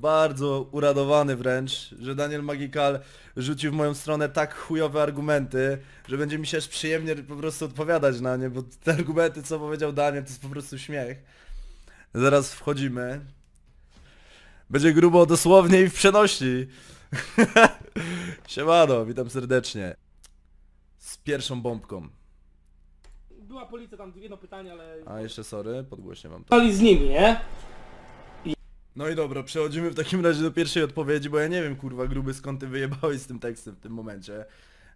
bardzo uradowany wręcz, że Daniel Magical rzucił w moją stronę tak chujowe argumenty, że będzie mi się aż przyjemnie po prostu odpowiadać na nie, bo te argumenty, co powiedział Daniel, to jest po prostu śmiech. Zaraz wchodzimy. Będzie grubo dosłownie i w przenośni. Siemano, witam serdecznie. Z pierwszą bombką. Była policja, tam jedno pytanie, ale... A, jeszcze sorry, podgłośnie mam to. z nimi, nie? No i dobra, przechodzimy w takim razie do pierwszej odpowiedzi, bo ja nie wiem, kurwa, gruby, skąd ty wyjebałeś z tym tekstem w tym momencie.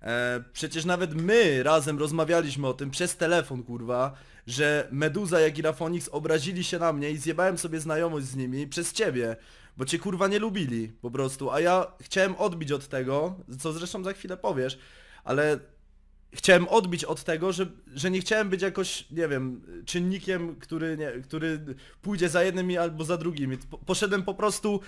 E, przecież nawet my razem rozmawialiśmy o tym przez telefon, kurwa, że Meduza jak i Rafonix obrazili się na mnie i zjebałem sobie znajomość z nimi przez ciebie, bo cię kurwa nie lubili po prostu, a ja chciałem odbić od tego, co zresztą za chwilę powiesz, ale chciałem odbić od tego, że, że nie chciałem być jakoś, nie wiem, czynnikiem, który, nie, który pójdzie za jednymi albo za drugimi. poszedłem po prostu...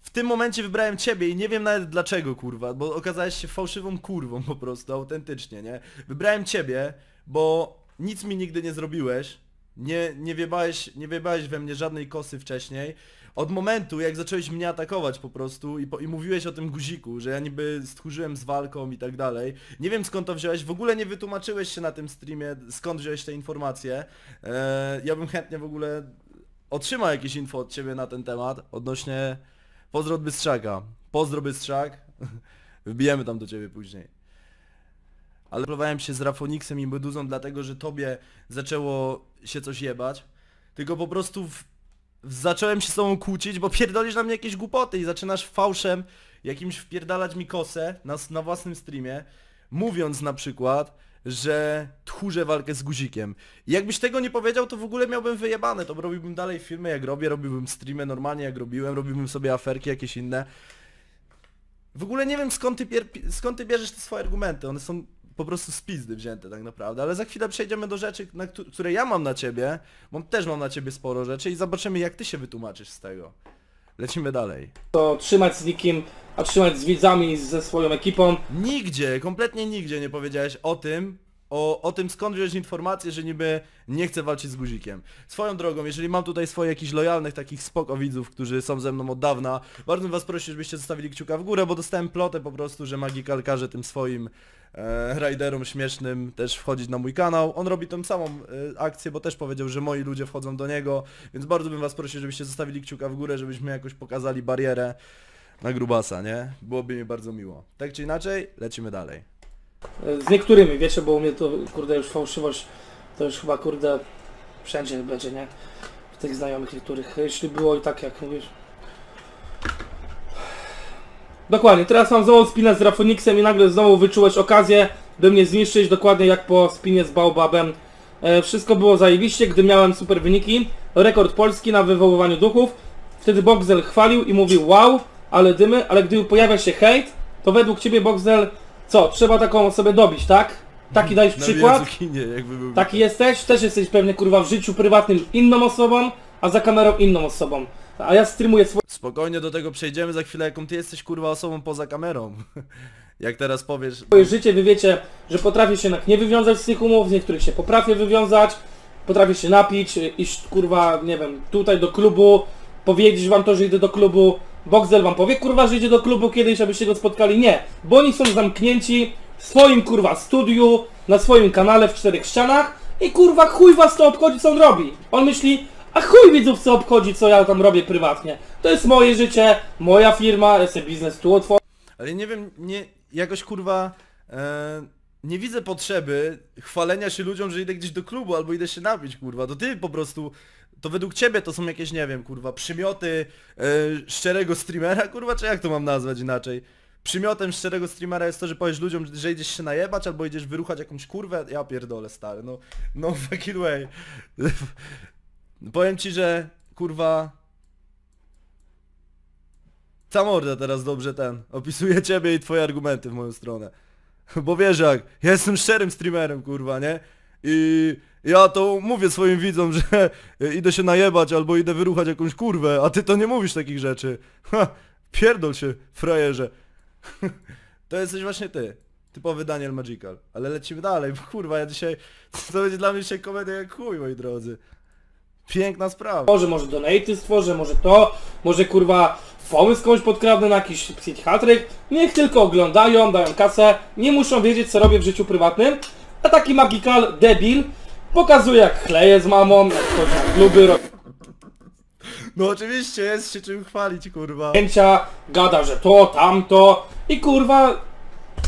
W tym momencie wybrałem ciebie i nie wiem nawet dlaczego, kurwa, bo okazałeś się fałszywą kurwą po prostu, autentycznie, nie? Wybrałem ciebie, bo nic mi nigdy nie zrobiłeś, nie, nie, wiebałeś, nie wiebałeś we mnie żadnej kosy wcześniej od momentu jak zacząłeś mnie atakować po prostu i, po, i mówiłeś o tym guziku, że ja niby stchórzyłem z walką i tak dalej. Nie wiem skąd to wziąłeś, w ogóle nie wytłumaczyłeś się na tym streamie, skąd wziąłeś te informacje. E, ja bym chętnie w ogóle otrzymał jakieś info od ciebie na ten temat odnośnie pozdro Bystrzaka. Pozdro Bystrzak, wbijemy tam do ciebie później. Ale próbowałem się z Rafoniksem i Meduzą dlatego, że tobie zaczęło się coś jebać. Tylko po prostu zacząłem się z tobą kłócić, bo pierdolisz na mnie jakieś głupoty i zaczynasz fałszem jakimś wpierdalać mi kosę na, na własnym streamie, mówiąc na przykład, że tchórzę walkę z guzikiem. I jakbyś tego nie powiedział, to w ogóle miałbym wyjebane, to robiłbym dalej filmy jak robię, robiłbym streamy normalnie jak robiłem, robiłbym sobie aferki jakieś inne. W ogóle nie wiem skąd ty, skąd ty bierzesz te swoje argumenty, one są po prostu spizdy wzięte tak naprawdę, ale za chwilę przejdziemy do rzeczy, na które ja mam na ciebie, bo też mam na ciebie sporo rzeczy i zobaczymy jak ty się wytłumaczysz z tego. Lecimy dalej. To trzymać z nikim, a trzymać z widzami, ze swoją ekipą. Nigdzie, kompletnie nigdzie nie powiedziałeś o tym, o, o tym skąd wziąć informację, że niby nie chcę walczyć z guzikiem. Swoją drogą, jeżeli mam tutaj swoich jakichś lojalnych takich spoko widzów, którzy są ze mną od dawna, bardzo bym was prosił, żebyście zostawili kciuka w górę, bo dostałem plotę po prostu, że Magikal każe tym swoim E, Raiderom riderom śmiesznym też wchodzić na mój kanał. On robi tą samą e, akcję, bo też powiedział, że moi ludzie wchodzą do niego, więc bardzo bym was prosił, żebyście zostawili kciuka w górę, żebyśmy jakoś pokazali barierę na grubasa, nie? Byłoby mi bardzo miło. Tak czy inaczej, lecimy dalej. E, z niektórymi, wiecie, bo u mnie to, kurde, już fałszywość, to już chyba, kurde, wszędzie będzie, nie? W tych znajomych niektórych, jeśli było i tak, jak mówisz. Dokładnie, teraz mam znowu spinę z Rafoniksem i nagle znowu wyczułeś okazję, by mnie zniszczyć, dokładnie jak po spinie z Baobabem. E, wszystko było zajebiście, gdy miałem super wyniki. Rekord Polski na wywoływaniu duchów. Wtedy Boxel chwalił i mówił wow, ale dymy, ale gdy pojawia się hejt, to według ciebie Boxel, co, trzeba taką osobę dobić, tak? Taki dajesz przykład? Kinie, Taki jesteś? Też jesteś pewnie kurwa w życiu prywatnym inną osobą, a za kamerą inną osobą. A ja streamuję swoje... Spokojnie do tego przejdziemy za chwilę, jaką ty jesteś kurwa osobą poza kamerą. Jak teraz powiesz... Swoje życie, wy wiecie, że potrafię się nie wywiązać z tych umów, z niektórych się potrafię wywiązać, potrafię się napić, y, iść kurwa, nie wiem, tutaj do klubu, powiedzieć wam to, że idę do klubu, Boxel wam powie kurwa, że idzie do klubu kiedyś, abyście go spotkali. Nie, bo oni są zamknięci w swoim kurwa studiu, na swoim kanale w czterech ścianach i kurwa chuj was to obchodzi co on robi. On myśli, a chuj widzów co obchodzi, co ja tam robię prywatnie. To jest moje życie, moja firma, ja sobie biznes tu otworzę. Ale nie wiem, nie, jakoś kurwa... E, nie widzę potrzeby chwalenia się ludziom, że idę gdzieś do klubu albo idę się napić, kurwa. To ty po prostu to według ciebie to są jakieś, nie wiem, kurwa, przymioty e, szczerego streamera, kurwa, czy jak to mam nazwać inaczej? Przymiotem szczerego streamera jest to, że powiesz ludziom, że idziesz się najebać albo idziesz wyruchać jakąś kurwę, ja pierdolę stary, no, no fucking way. Powiem ci, że kurwa... Ta morda teraz dobrze ten opisuje ciebie i twoje argumenty w moją stronę. Bo wiesz jak, ja jestem szczerym streamerem kurwa, nie? I ja to mówię swoim widzom, że idę się najebać albo idę wyruchać jakąś kurwę, a ty to nie mówisz takich rzeczy. Ha, pierdol się, frajerze. To jesteś właśnie ty. Typowy Daniel Magical. Ale lecimy dalej, bo kurwa, ja dzisiaj... To będzie dla mnie dzisiaj komedia jak chuj, moi drodzy. Piękna sprawa. Może, może donaty stworzę, może to, może kurwa pomysł komuś podkradnę na jakiś psychiatryk. Niech tylko oglądają, dają kasę, nie muszą wiedzieć co robię w życiu prywatnym. A taki magikal debil pokazuje jak chleje z mamą, jak chodzi kluby, robi... No oczywiście, jest się czym chwalić, kurwa. Zdjęcia, gada, że to, tamto i kurwa...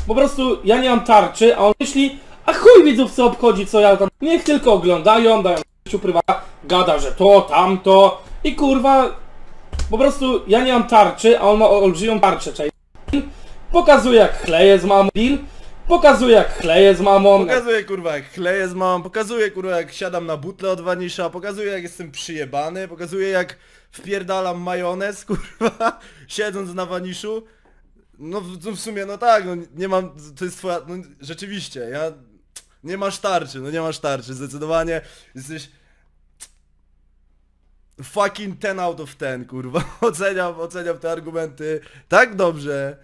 Po prostu ja nie mam tarczy, a on myśli, a chuj widzów co obchodzi, co ja tam... Niech tylko oglądają, dają życiu prywatnym gada, że to, tamto i kurwa po prostu ja nie mam tarczy, a on ma olbrzymią tarczę, czyli pokazuje jak chleje z mamą, pokazuje jak chleje z mamą. Pokazuje kurwa jak chleje z mamą, pokazuje kurwa jak siadam na butle od wanisza, pokazuje jak jestem przyjebany, pokazuje jak wpierdalam majonez kurwa, siedząc na waniszu. No w, no w sumie no tak, no nie mam, to jest twoja, no rzeczywiście, ja... Nie masz tarczy, no nie masz tarczy, zdecydowanie jesteś fucking 10 out of 10, kurwa. Oceniam, oceniam te argumenty tak dobrze.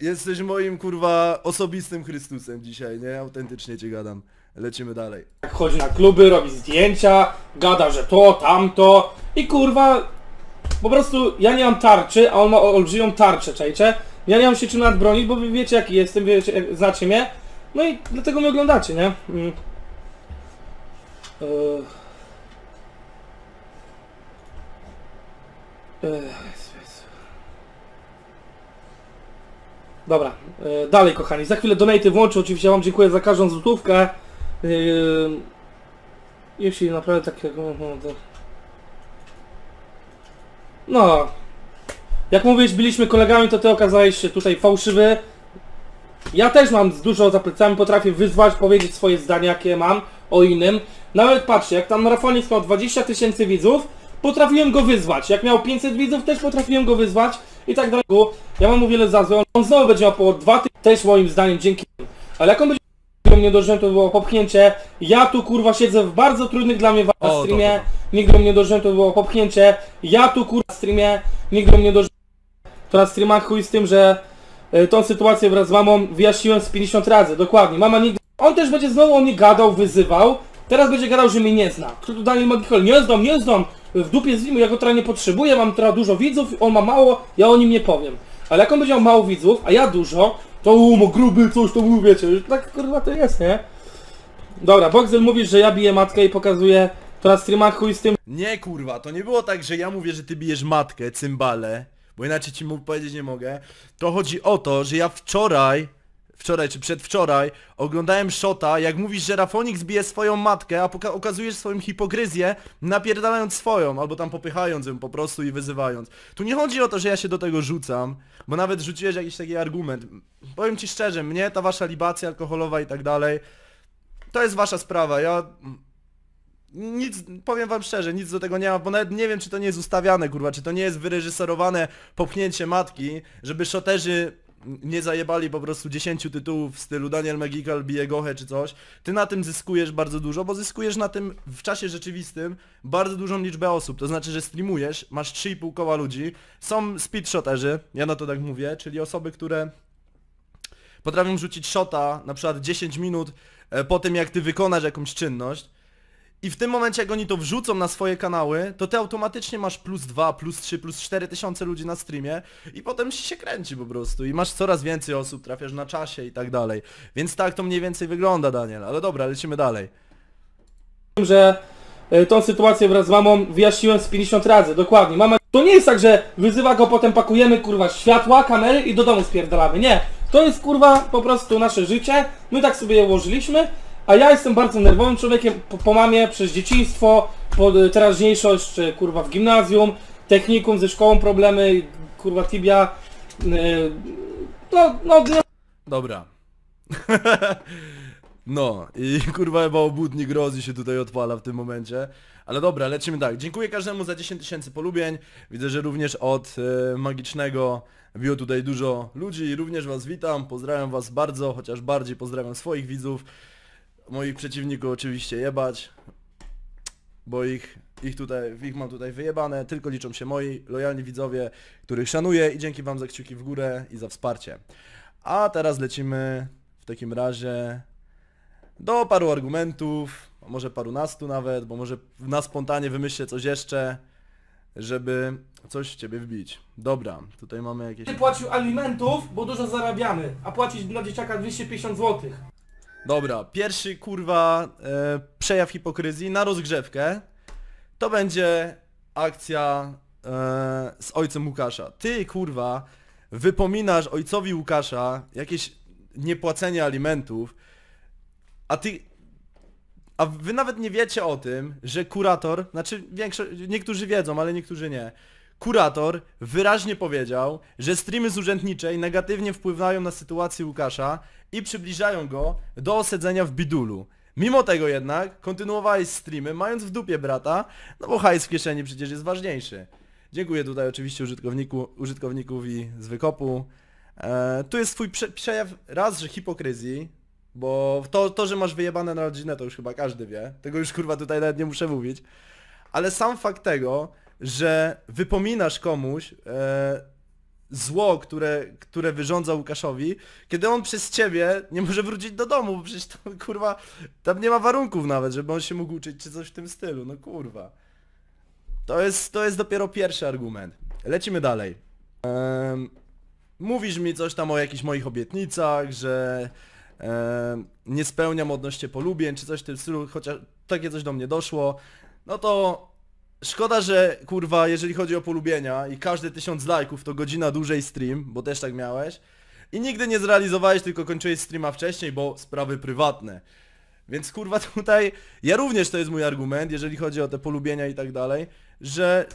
Jesteś moim, kurwa, osobistym Chrystusem dzisiaj, nie? Autentycznie ci gadam. Lecimy dalej. Chodzi na kluby, robi zdjęcia, gada, że to, tamto i kurwa... Po prostu ja nie mam tarczy, a on ma olbrzymią tarczę, czajcie? Ja nie mam się czym nadbronić, bo wy wiecie jaki jestem, wiecie, znacie mnie. No i dlatego mnie oglądacie, nie? Mm. Yy. Dobra, e, dalej kochani. Za chwilę donaty włączę. Oczywiście Wam dziękuję za każdą złotówkę. E, jeśli naprawdę tak... No, no. Jak mówisz, byliśmy kolegami, to Ty okazałeś się tutaj fałszywy. Ja też mam dużo za plecami, potrafię wyzwać, powiedzieć swoje zdania, jakie mam o innym. Nawet patrzcie, jak tam Rafonik miał 20 tysięcy widzów, potrafiłem go wyzwać. Jak miał 500 widzów, też potrafiłem go wyzwać i tak dalej. Ja mam mu wiele za złe. On znowu będzie miał po 2 tygodnie, też moim zdaniem, dzięki Ale jak on będzie mnie dożyłem, to było popchnięcie. Ja tu kurwa siedzę w bardzo trudnych dla mnie walkach streamie. Nigdy mnie dożyłem, to było popchnięcie. Ja tu kurwa streamie. Nigdy mnie dożyłem. Teraz streama chuj z tym, że y, tą sytuację wraz z mamą wyjaśniłem z 50 razy. Dokładnie. Mama nigdy... On też będzie znowu o mnie gadał, wyzywał. Teraz będzie gadał, że mnie nie zna. Kto tu Daniel Magikol? Nie znam, nie znam. W dupie z nim, ja go teraz nie potrzebuję, mam teraz dużo widzów, on ma mało, ja o nim nie powiem. Ale jak on będzie miał mało widzów, a ja dużo, to umo gruby coś, to mówicie. tak kurwa to jest, nie? Dobra, Boxel mówisz, że ja biję matkę i pokazuję teraz streama chuj z tym. Nie kurwa, to nie było tak, że ja mówię, że ty bijesz matkę, cymbale, bo inaczej ci mógł powiedzieć nie mogę. To chodzi o to, że ja wczoraj wczoraj czy przedwczoraj, oglądałem Shota, jak mówisz, że Rafonik zbije swoją matkę, a okazujesz swoją hipokryzję, napierdalając swoją, albo tam popychając ją po prostu i wyzywając. Tu nie chodzi o to, że ja się do tego rzucam, bo nawet rzuciłeś jakiś taki argument. Powiem ci szczerze, mnie ta wasza libacja alkoholowa i tak dalej, to jest wasza sprawa, ja... Nic, powiem wam szczerze, nic do tego nie ma, bo nawet nie wiem, czy to nie jest ustawiane, kurwa, czy to nie jest wyreżyserowane popchnięcie matki, żeby szoterzy nie zajebali po prostu 10 tytułów w stylu Daniel Magical bije czy coś, ty na tym zyskujesz bardzo dużo, bo zyskujesz na tym w czasie rzeczywistym bardzo dużą liczbę osób, to znaczy, że streamujesz, masz 3,5 koła ludzi, są speedshoterzy, ja na to tak mówię, czyli osoby, które potrafią rzucić shota na przykład 10 minut e, po tym jak ty wykonasz jakąś czynność, i w tym momencie jak oni to wrzucą na swoje kanały, to ty automatycznie masz plus 2, plus 3, plus 4 tysiące ludzi na streamie i potem się kręci po prostu i masz coraz więcej osób, trafiasz na czasie i tak dalej. Więc tak to mniej więcej wygląda, Daniel, ale dobra, lecimy dalej. Że e, tą sytuację wraz z mamą wyjaśniłem z 50 razy, dokładnie. Mama, to nie jest tak, że wyzywa go, potem pakujemy, kurwa, światła, kamery i do domu spierdalamy, nie. To jest, kurwa, po prostu nasze życie, my tak sobie je ułożyliśmy a ja jestem bardzo nerwowym człowiekiem po, po mamie, przez dzieciństwo, po y, teraźniejszość, kurwa w gimnazjum, technikum, ze szkołą problemy, kurwa tibia. Yy, no, no, no. Dobra. No i kurwa chyba obudnik grozi się tutaj odpala w tym momencie. Ale dobra, lecimy tak. Dziękuję każdemu za 10 tysięcy polubień. Widzę, że również od y, magicznego było tutaj dużo ludzi. Również was witam, pozdrawiam was bardzo, chociaż bardziej pozdrawiam swoich widzów moich przeciwników oczywiście jebać, bo ich, ich tutaj, ich mam tutaj wyjebane, tylko liczą się moi lojalni widzowie, których szanuję i dzięki wam za kciuki w górę i za wsparcie. A teraz lecimy w takim razie do paru argumentów, może parunastu nawet, bo może na spontanie wymyślę coś jeszcze, żeby coś w ciebie wbić. Dobra, tutaj mamy jakieś... Ty płacił alimentów, bo dużo zarabiamy, a płacić dla dzieciaka 250 zł. Dobra, pierwszy kurwa e, przejaw hipokryzji na rozgrzewkę to będzie akcja e, z ojcem Łukasza. Ty kurwa wypominasz ojcowi Łukasza jakieś niepłacenie alimentów, a ty... A wy nawet nie wiecie o tym, że kurator, znaczy większość, niektórzy wiedzą, ale niektórzy nie, kurator wyraźnie powiedział, że streamy z urzędniczej negatywnie wpływają na sytuację Łukasza i przybliżają go do osadzenia w bidulu. Mimo tego jednak kontynuowałeś streamy, mając w dupie brata, no bo hajs w kieszeni przecież jest ważniejszy. Dziękuję tutaj oczywiście użytkowniku, użytkowników i z wykopu. E, tu jest twój prze przejaw raz, że hipokryzji, bo to, to, że masz wyjebane na rodzinę, to już chyba każdy wie. Tego już kurwa tutaj nawet nie muszę mówić. Ale sam fakt tego, że wypominasz komuś e, zło, które, które wyrządza Łukaszowi, kiedy on przez ciebie nie może wrócić do domu, bo przecież tam kurwa, tam nie ma warunków nawet, żeby on się mógł uczyć czy coś w tym stylu, no kurwa. To jest, to jest dopiero pierwszy argument. Lecimy dalej. Ehm, mówisz mi coś tam o jakichś moich obietnicach, że e, nie spełniam odnośnie polubień czy coś w tym stylu, chociaż takie coś do mnie doszło. No to Szkoda, że kurwa, jeżeli chodzi o polubienia i każde tysiąc lajków to godzina dłużej stream, bo też tak miałeś. I nigdy nie zrealizowałeś, tylko kończyłeś streama wcześniej, bo sprawy prywatne. Więc kurwa tutaj, ja również to jest mój argument, jeżeli chodzi o te polubienia i tak dalej, że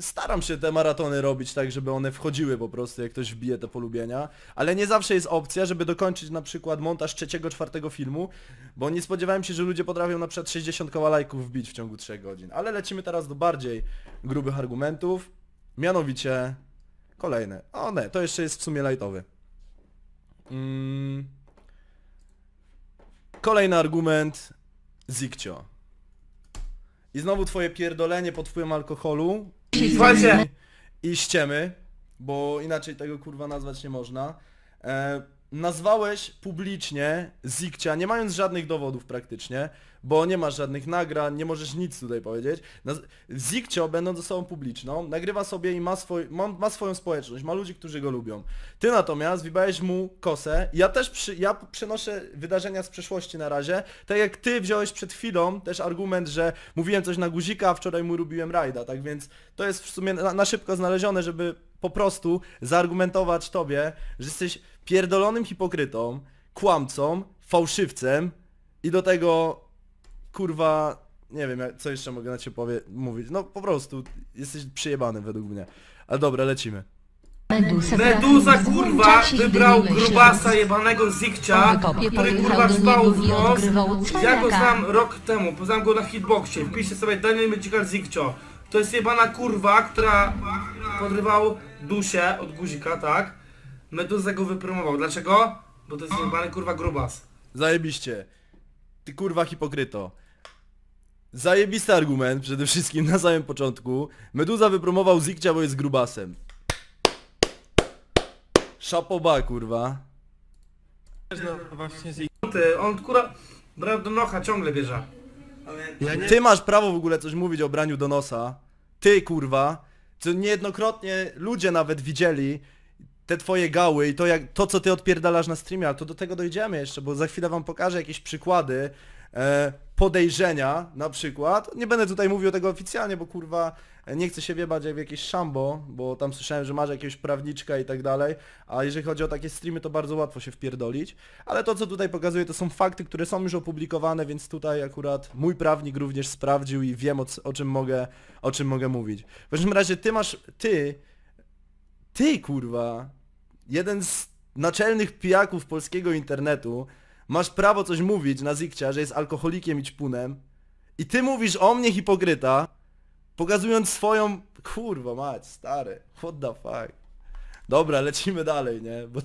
staram się te maratony robić tak, żeby one wchodziły po prostu, jak ktoś wbije te polubienia, ale nie zawsze jest opcja, żeby dokończyć na przykład montaż trzeciego, czwartego filmu, bo nie spodziewałem się, że ludzie potrafią na przykład 60 koła lajków wbić w ciągu 3 godzin. Ale lecimy teraz do bardziej grubych argumentów, mianowicie kolejny. O nie, to jeszcze jest w sumie lightowy. Mm. Kolejny argument, Zikcio. I znowu twoje pierdolenie pod wpływem alkoholu Właśnie. I ściemy, bo inaczej tego kurwa nazwać nie można. E, nazwałeś publicznie Zikcia, nie mając żadnych dowodów praktycznie, bo nie masz żadnych nagrań, nie możesz nic tutaj powiedzieć. Naz Zikcio, będąc osobą publiczną, nagrywa sobie i ma, swój ma, ma, swoją społeczność, ma ludzi, którzy go lubią. Ty natomiast wibałeś mu kosę. Ja też przy, ja przenoszę wydarzenia z przeszłości na razie. Tak jak ty wziąłeś przed chwilą też argument, że mówiłem coś na guzika, a wczoraj mu robiłem rajda, tak więc to jest w sumie na, na szybko znalezione, żeby po prostu zaargumentować tobie, że jesteś pierdolonym hipokrytą, kłamcą, fałszywcem i do tego kurwa, nie wiem, co jeszcze mogę na ciebie powie mówić. No po prostu jesteś przyjebany według mnie. Ale dobra, lecimy. Medusa, Meduza kurwa wybrał grubasa jebanego Zikcia, który kurwa spał w nos. Ja go znam rok temu, poznałem go na hitboxie. Wpiszcie sobie Daniel Mycikal Zikcio. To jest jebana kurwa, która podrywał dusie od guzika, tak? Meduza go wypromował. Dlaczego? Bo to jest niebany kurwa grubas. Zajebiście. Ty kurwa hipokryto. Zajebisty argument przede wszystkim na samym początku. Meduza wypromował Zikcia, bo jest grubasem. Szapoba kurwa. No, Ty, on kurwa brał do nocha ciągle bierze. Ja nie... Ty masz prawo w ogóle coś mówić o braniu do nosa. Ty kurwa to niejednokrotnie ludzie nawet widzieli te twoje gały i to, jak, to co ty odpierdalasz na streamie, ale to do tego dojdziemy jeszcze, bo za chwilę wam pokażę jakieś przykłady e, podejrzenia na przykład. Nie będę tutaj mówił tego oficjalnie, bo kurwa nie chcę się wiebać jak w jakieś szambo, bo tam słyszałem, że masz jakiegoś prawniczka i tak dalej, a jeżeli chodzi o takie streamy, to bardzo łatwo się wpierdolić. Ale to, co tutaj pokazuję, to są fakty, które są już opublikowane, więc tutaj akurat mój prawnik również sprawdził i wiem, o, o czym, mogę, o czym mogę mówić. W każdym razie ty masz, ty, ty kurwa, jeden z naczelnych pijaków polskiego internetu, masz prawo coś mówić na Zikcia, że jest alkoholikiem i czpunem, i ty mówisz o mnie hipokryta, Pokazując swoją... Kurwa mać, stary. What the fuck. Dobra, lecimy dalej, nie? Bo